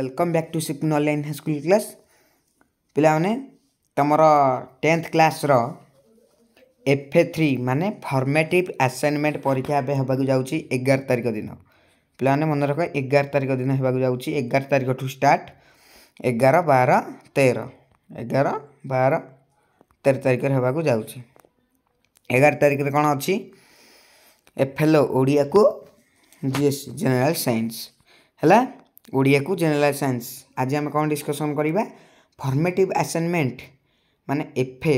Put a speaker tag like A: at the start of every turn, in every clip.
A: welcome back to સિપ્ન online high school class ପିଲାମାନେ ତୁମର ଟେନ୍ଥ କ୍ଲାସ୍ର ଏଫ୍ ଏ ଥ୍ରୀ ମାନେ ଫର୍ମେଟିଭ୍ ଆସାଇନମେଣ୍ଟ ପରୀକ୍ଷା ଏବେ ହେବାକୁ ଯାଉଛି ଏଗାର ତାରିଖ ଦିନ ପିଲାମାନେ ମନେ ରଖ ଏଗାର ତାରିଖ ଦିନ ହେବାକୁ ଯାଉଛି ଏଗାର ତାରିଖଠୁ ଷ୍ଟାର୍ଟ ଏଗାର ବାର ତେର ଏଗାର ବାର ତେର ତାରିଖରେ ହେବାକୁ ଯାଉଛି ଏଗାର ତାରିଖରେ କ'ଣ ଅଛି ଏଫ୍ ଏଲ୍ ଓଡ଼ିଆକୁ ଜିଏସ୍ସି ଜେନେରାଲ୍ ସାଇନ୍ସ ହେଲା ଓଡ଼ିଆକୁ ଜେନେରାଲ୍ ସାଇନ୍ସ ଆଜି ଆମେ କ'ଣ ଡିସ୍କସନ୍ କରିବା ଫର୍ମେଟିଭ୍ ଆସାଇନମେଣ୍ଟ ମାନେ ଏଫ୍ ଏ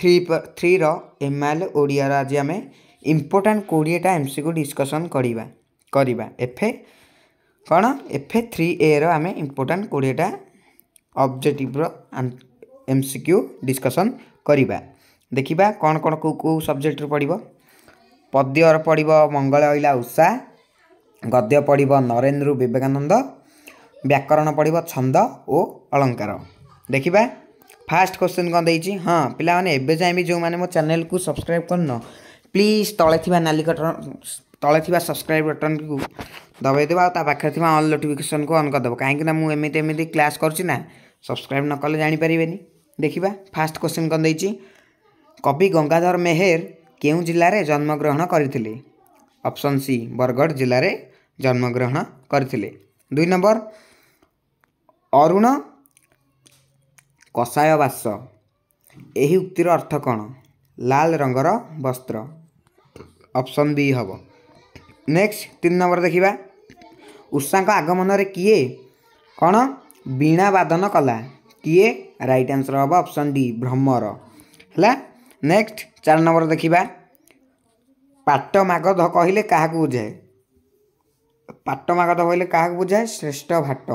A: ଥ୍ରୀ ଥ୍ରୀର ଏମ୍ ଆଇ ଏଲ୍ ଓଡ଼ିଆର ଆଜି ଆମେ ଇମ୍ପୋର୍ଟାଣ୍ଟ କୋଡ଼ିଏଟା ଏମ୍ ସି କୁ ଡିସ୍କସନ୍ କରିବା କରିବା ଏଫ୍ ଏ କ'ଣ ଏଫ୍ ଏ ଥ୍ରୀ ଏର ଆମେ ଇମ୍ପୋର୍ଟାଣ୍ଟ କୋଡ଼ିଏଟା ଅବଜେକ୍ଟିଭ୍ର ଏମ୍ ସି କ୍ୟୁ ଡିସ୍କସନ୍ କରିବା ଦେଖିବା କ'ଣ କ'ଣ କେଉଁ କେଉଁ ସବଜେକ୍ଟରେ ପଡ଼ିବ ପଦ୍ୟର ପଡ଼ିବ ମଙ୍ଗଳ ଅଇଲା ଉଷା ଗଦ୍ୟ ପଡ଼ିବ ନରେନ୍ଦ୍ର ବିବେକାନନ୍ଦ ବ୍ୟାକରଣ ପଡ଼ିବ ଛନ୍ଦ ଓ ଅଳଙ୍କାର ଦେଖିବା ଫାଷ୍ଟ କ୍ୱେଶ୍ଚିନ୍ କ'ଣ ଦେଇଛି ହଁ ପିଲାମାନେ ଏବେ ଯାଏଁ ବି ଯେଉଁମାନେ ମୋ ଚ୍ୟାନେଲ୍କୁ ସବସ୍କ୍ରାଇବ୍ କରିନ ପ୍ଲିଜ୍ ତଳେ ଥିବା ନାଲି କଟନ ତଳେ ଥିବା ସବସ୍କ୍ରାଇବ୍ ବଟନ୍କୁ ଦବାଇଦେବ ଆଉ ତା ପାଖରେ ଥିବା ଅଲ୍ ନୋଟିଫିକେସନ୍କୁ ଅନ୍ କରିଦେବ କାହିଁକିନା ମୁଁ ଏମିତି ଏମିତି କ୍ଲାସ୍ କରୁଛି ନା ସବସ୍କ୍ରାଇବ୍ ନ କଲେ ଜାଣିପାରିବେନି ଦେଖିବା ଫାଷ୍ଟ କ୍ୱେଶ୍ଚିନ୍ କ'ଣ ଦେଇଛି କବି ଗଙ୍ଗାଧର ମେହେର କେଉଁ ଜିଲ୍ଲାରେ ଜନ୍ମଗ୍ରହଣ କରିଥିଲେ অপশন সি বর্গর জিলাৰে জন্মগ্ৰহণ কৰিছিল ২ নম্বৰ অরুণ কসায়বাস এহী উক্তিৰ অৰ্থ কোন লাল ৰঙৰ वस्त्र অপশন বি হব নেক্সট ৩ নম্বৰ দেখিবা 우সা কা আগমনৰে কিয়ে কোন বীণা বাদন কলা কিয়ে ৰাইট আনসার হব অপশন ডি ভ্ৰমৰ হলা নেক্সট ৪ নম্বৰ দেখিবা ପାଟମାଗଧ କହିଲେ କାହାକୁ ବୁଝାଏ ପାଟମାଗଧ କହିଲେ କାହାକୁ ବୁଝାଏ ଶ୍ରେଷ୍ଠ ଭାଟ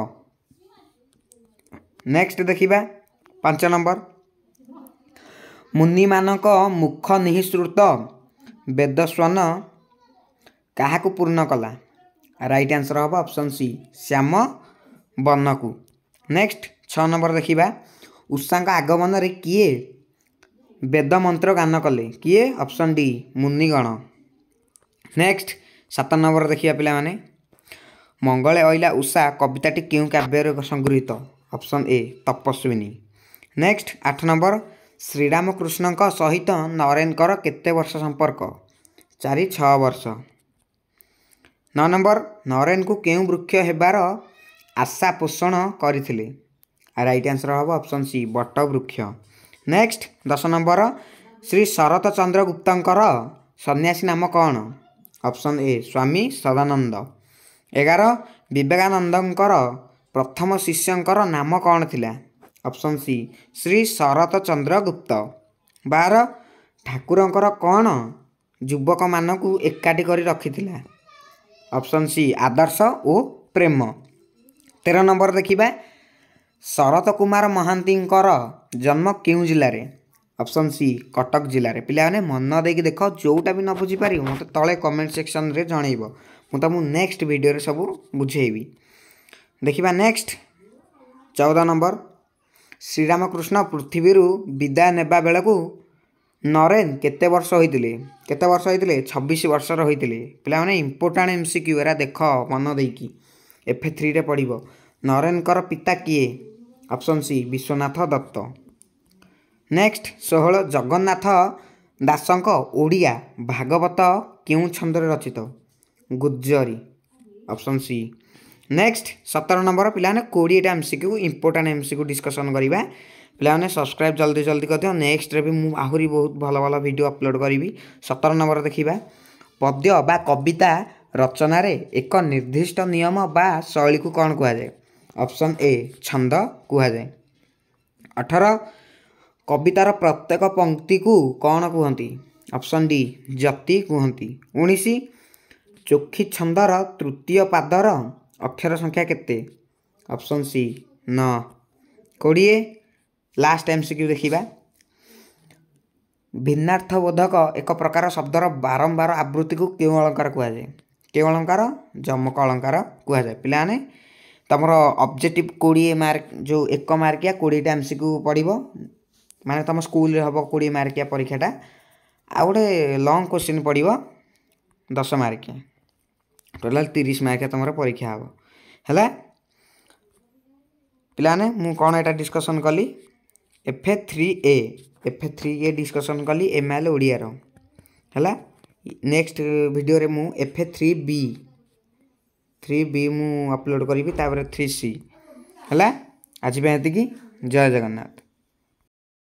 A: ନେକ୍ସଟ ଦେଖିବା ପାଞ୍ଚ ନମ୍ବର ମୁନିମାନଙ୍କ ମୁଖ ନିଃସୃତ ବେଦସ୍ୱନ କାହାକୁ ପୂର୍ଣ୍ଣ କଲା ରାଇଟ୍ ଆନ୍ସର ହେବ ଅପସନ୍ ସି ଶ୍ୟାମ ବର୍ଣ୍ଣକୁ ନେକ୍ସଟ ଛଅ ନମ୍ବର ଦେଖିବା ଉଷାଙ୍କ ଆଗମନରେ କିଏ ବେଦମନ୍ତ୍ର ଗାନ କଲେ କିଏ ଅପସନ୍ ଡି ମୁନିଗଣ नेक्सट सात नम्बर देखिया पहिला मङ्गल अहिला उषा कविताटी केव्य सङ्गृहित अप्सन ए तपस्विनी नेक्स्ट आठ नम्बर श्रीरमकृष्णको सहित नरेनको केते वर्ष सम्पर्क चार छ नम्बर को केही वृक्ष आशा पोषण गरिट आन्सर हे अप्सन सि वृक्ष नेक्स्ट दस नम्बर श्री शरत चन्द्र गुप्तर सन्यासी नाम कन् ଅପସନ୍ ଏ ସ୍ୱାମୀ ସଦାନନ୍ଦ ଏଗାର ବିବେକାନନ୍ଦଙ୍କର ପ୍ରଥମ ଶିଷ୍ୟଙ୍କର ନାମ କ'ଣ ଥିଲା ଅପସନ୍ ସି ଶ୍ରୀ ଶରତ ଚନ୍ଦ୍ର ଗୁପ୍ତ ବାର ଠାକୁରଙ୍କର କ'ଣ ଯୁବକମାନଙ୍କୁ ଏକାଠି କରି ରଖିଥିଲା ଅପସନ୍ ସି ଆଦର୍ଶ ଓ ପ୍ରେମ ତେର ନମ୍ବର ଦେଖିବା ଶରତ କୁମାର ମହାନ୍ତିଙ୍କର ଜନ୍ମ କେଉଁ ଜିଲ୍ଲାରେ অপশন সি কটক জিলা রে পিলানে মন নেকি দেখো জউটা বি ন বুঝি পারি মত তলে কমেন্ট সেকশন রে জনিব মতা মু নেক্সট ভিডিও রে সব বুঝাইবি দেখিবা নেক্সট 14 নম্বর শ্রীরামকৃষ্ণ পৃথিবি রু বিদায় নেবা বেলকু নরেন কতে বছর হইতলে কতে বছর হইতলে 26 বছর হইতলে পিলা মানে ইম্পর্টেন্ট এমসিকিউ রে দেখো মন নেকি এফএ3 রে পড়িব নরেন কর পিতা কি option C Vishwanath Datta next ଷୋହଳ ଜଗନ୍ନାଥ ଦାସଙ୍କ ଓଡ଼ିଆ ଭାଗବତ କେଉଁ ଛନ୍ଦରେ ରଚିତ ଗୁର୍ଜରୀ ଅପସନ୍ ସି ନେକ୍ସଟ ସତର ନମ୍ବର ପିଲାମାନେ କୋଡ଼ିଏଟା ଏମ୍ସିକ୍ୟୁ ଇମ୍ପୋର୍ଟାଣ୍ଟ ଏମ୍ସିକ୍ୟୁ ଡିସ୍କସନ୍ କରିବା ପିଲାମାନେ ସବସ୍କ୍ରାଇବ୍ ଜଲ୍ଦି ଜଲ୍ଦି କରିଦିଅ ନେକ୍ସଟରେ ବି ମୁଁ ଆହୁରି ବହୁତ ଭଲ ଭଲ ଭିଡ଼ିଓ ଅପଲୋଡ଼ କରିବି ସତର ନମ୍ବର ଦେଖିବା ପଦ୍ୟ ବା କବିତା ରଚନାରେ ଏକ ନିର୍ଦ୍ଦିଷ୍ଟ ନିୟମ ବା ଶୈଳୀକୁ କ'ଣ କୁହାଯାଏ ଅପସନ୍ ଏ ଛନ୍ଦ କୁହାଯାଏ ଅଠର କବିତାର ପ୍ରତ୍ୟେକ ପଙ୍କ୍ତିକୁ କ'ଣ କୁହନ୍ତି ଅପସନ୍ ଡି ଜତି କୁହନ୍ତି ଉଣେଇଶ ଚୋଖି ଛନ୍ଦର ତୃତୀୟ ପାଦର ଅକ୍ଷର ସଂଖ୍ୟା କେତେ ଅପସନ୍ ସି ନ କୋଡ଼ିଏ ଲାଷ୍ଟ ଟାଇମ୍ ସିକ୍ୟୁ ଦେଖିବା ବୋଧକ ଏକ ପ୍ରକାର ଶବ୍ଦର ବାରମ୍ବାର ଆବୃତ୍ତିକୁ କେଉଁ ଅଳଙ୍କାର କୁହାଯାଏ କେଉଁ ଅଳଙ୍କାର ଜମକ ଅଳଙ୍କାର କୁହାଯାଏ ପିଲାମାନେ ତୁମର ଅବଜେକ୍ଟିଭ୍ କୋଡ଼ିଏ ମାର୍କ ଯେଉଁ ଏକ ମାର୍କିଆ କୋଡ଼ିଏଟା ଏମ୍ସିକୁ ପଡ଼ିବ मान तुम स्कूल हम कोड़े मार्किया परीक्षाटा आ गए लंग क्वेश्चन पड़ो दस मार्किया टोटाल तीस मार्किया तुम परीक्षा हे है पाने कौन एटा डिस्कसन कली एफ ए थ्री ए एफ ए थ्री ए डिस्कसन कली एम एल ओडियार है नेक्स्ट भिडियो मुझे F A three B three B मुलोड करी थ्री सी है आज ये जय जगन्नाथ